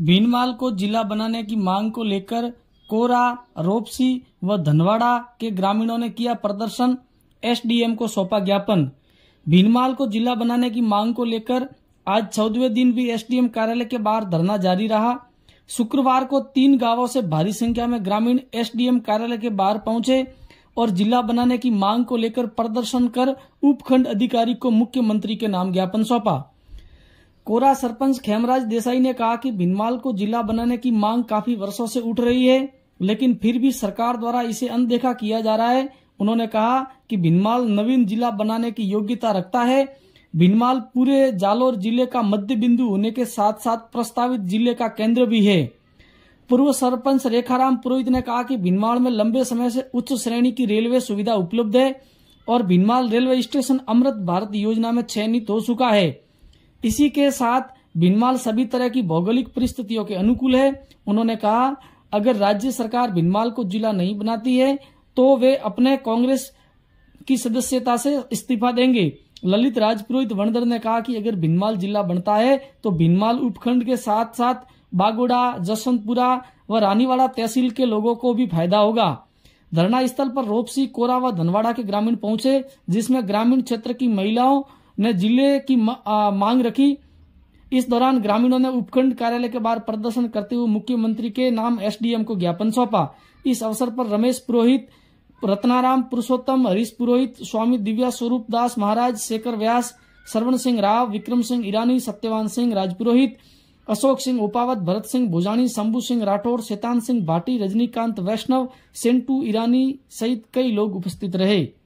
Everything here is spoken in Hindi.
भीनमाल को जिला बनाने की मांग को लेकर कोरा रोपसी व धनवाड़ा के ग्रामीणों ने किया प्रदर्शन एसडीएम को सौंपा ज्ञापन भीनमाल को जिला बनाने की मांग को लेकर आज चौदवे दिन भी एसडीएम कार्यालय के बाहर धरना जारी रहा शुक्रवार को तीन गांवों से भारी संख्या में ग्रामीण एसडीएम कार्यालय के बाहर पहुंचे और जिला बनाने की मांग को लेकर प्रदर्शन कर उपखंड अधिकारी को मुख्यमंत्री के नाम ज्ञापन सौंपा कोरा सरपंच खेमराज देसाई ने कहा कि भिनमाल को जिला बनाने की मांग काफी वर्षों से उठ रही है लेकिन फिर भी सरकार द्वारा इसे अनदेखा किया जा रहा है उन्होंने कहा कि भिनमाल नवीन जिला बनाने की योग्यता रखता है भिनमाल पूरे जालोर जिले का मध्य बिंदु होने के साथ साथ प्रस्तावित जिले का केंद्र भी है पूर्व सरपंच रेखाराम पुरोहित ने कहा कि भिनमाल में लंबे समय से उच्च श्रेणी की रेलवे सुविधा उपलब्ध है और भिनमाल रेलवे स्टेशन अमृत भारत योजना में चयनित हो चुका है इसी के साथ भिनमाल सभी तरह की भौगोलिक परिस्थितियों के अनुकूल है उन्होंने कहा अगर राज्य सरकार भिनमाल को जिला नहीं बनाती है तो वे अपने कांग्रेस की सदस्यता से इस्तीफा देंगे ललित राजपुरोहित वणदर ने कहा कि अगर भिनमाल जिला बनता है तो भिनमाल उपखंड के साथ साथ बागोड़ा जसवंतपुरा व रानीवाड़ा तहसील के लोगों को भी फायदा होगा धरना स्थल पर रोपसी कोरा व धनवाड़ा के ग्रामीण पहुंचे जिसमें ग्रामीण क्षेत्र की महिलाओं ने जिले की मांग रखी इस दौरान ग्रामीणों ने उपखंड कार्यालय के बाहर प्रदर्शन करते हुए मुख्यमंत्री के नाम एसडीएम को ज्ञापन सौंपा इस अवसर पर रमेश पुरोहित रत्नाराम पुरुषोत्तम हरीश पुरोहित स्वामी दिव्या स्वरूप दास महाराज शेखर व्यास श्रवण सिंह राव विक्रम सिंह ईरानी सत्यवान सिंह राजपुरोहित अशोक सिंह उपावत भरत सिंह भुजानी शंभू सिंह राठौर शैतान सिंह भाटी रजनीकांत वैष्णव सेंटू ईरानी सहित कई लोग उपस्थित रहे